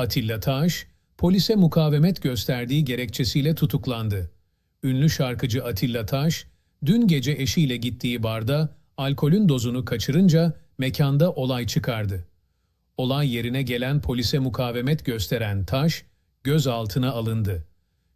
Atilla Taş, polise mukavemet gösterdiği gerekçesiyle tutuklandı. Ünlü şarkıcı Atilla Taş, dün gece eşiyle gittiği barda alkolün dozunu kaçırınca mekanda olay çıkardı. Olay yerine gelen polise mukavemet gösteren Taş, gözaltına alındı.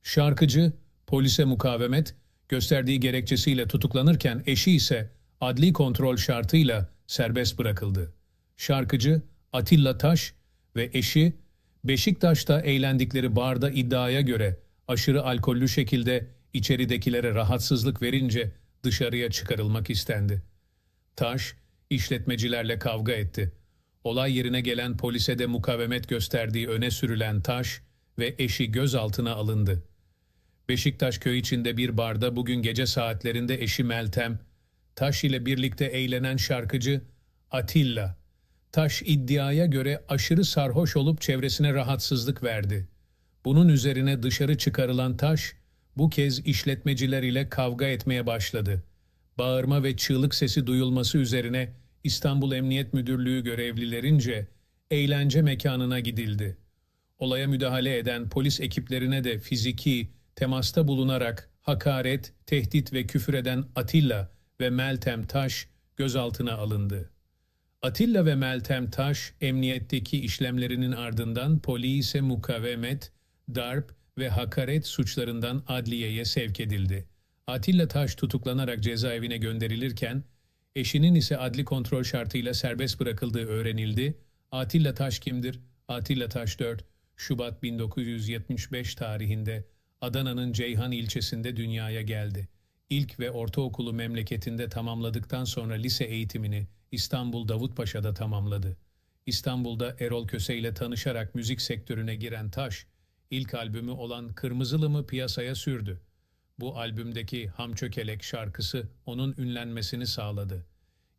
Şarkıcı, polise mukavemet gösterdiği gerekçesiyle tutuklanırken eşi ise adli kontrol şartıyla serbest bırakıldı. Şarkıcı Atilla Taş ve eşi Beşiktaş'ta eğlendikleri barda iddiaya göre aşırı alkollü şekilde içeridekilere rahatsızlık verince dışarıya çıkarılmak istendi. Taş, işletmecilerle kavga etti. Olay yerine gelen polise de mukavemet gösterdiği öne sürülen Taş ve eşi gözaltına alındı. Beşiktaş köy içinde bir barda bugün gece saatlerinde eşi Meltem, Taş ile birlikte eğlenen şarkıcı Atilla, Taş iddiaya göre aşırı sarhoş olup çevresine rahatsızlık verdi. Bunun üzerine dışarı çıkarılan Taş, bu kez işletmeciler ile kavga etmeye başladı. Bağırma ve çığlık sesi duyulması üzerine İstanbul Emniyet Müdürlüğü görevlilerince eğlence mekanına gidildi. Olaya müdahale eden polis ekiplerine de fiziki, temasta bulunarak hakaret, tehdit ve küfür eden Atilla ve Meltem Taş gözaltına alındı. Atilla ve Meltem Taş, emniyetteki işlemlerinin ardından polise mukavemet, darp ve hakaret suçlarından adliyeye sevk edildi. Atilla Taş tutuklanarak cezaevine gönderilirken, eşinin ise adli kontrol şartıyla serbest bırakıldığı öğrenildi. Atilla Taş kimdir? Atilla Taş 4, Şubat 1975 tarihinde Adana'nın Ceyhan ilçesinde dünyaya geldi. İlk ve ortaokulu memleketinde tamamladıktan sonra lise eğitimini İstanbul Davutpaşa'da tamamladı. İstanbul'da Erol Köse ile tanışarak müzik sektörüne giren Taş, ilk albümü olan Kırmızılım'ı piyasaya sürdü. Bu albümdeki Hamçökelek şarkısı onun ünlenmesini sağladı.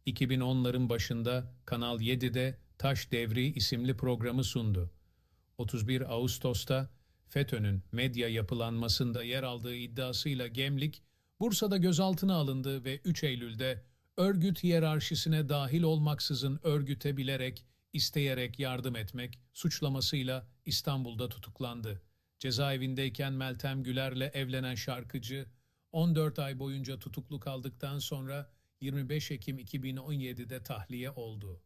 2010'ların başında Kanal 7'de Taş Devri isimli programı sundu. 31 Ağustos'ta FETÖ'nün medya yapılanmasında yer aldığı iddiasıyla Gemlik, Bursa'da gözaltına alındı ve 3 Eylül'de örgüt hiyerarşisine dahil olmaksızın örgüte bilerek, isteyerek yardım etmek suçlamasıyla İstanbul'da tutuklandı. Cezaevindeyken Meltem Güler'le evlenen şarkıcı, 14 ay boyunca tutuklu kaldıktan sonra 25 Ekim 2017'de tahliye oldu.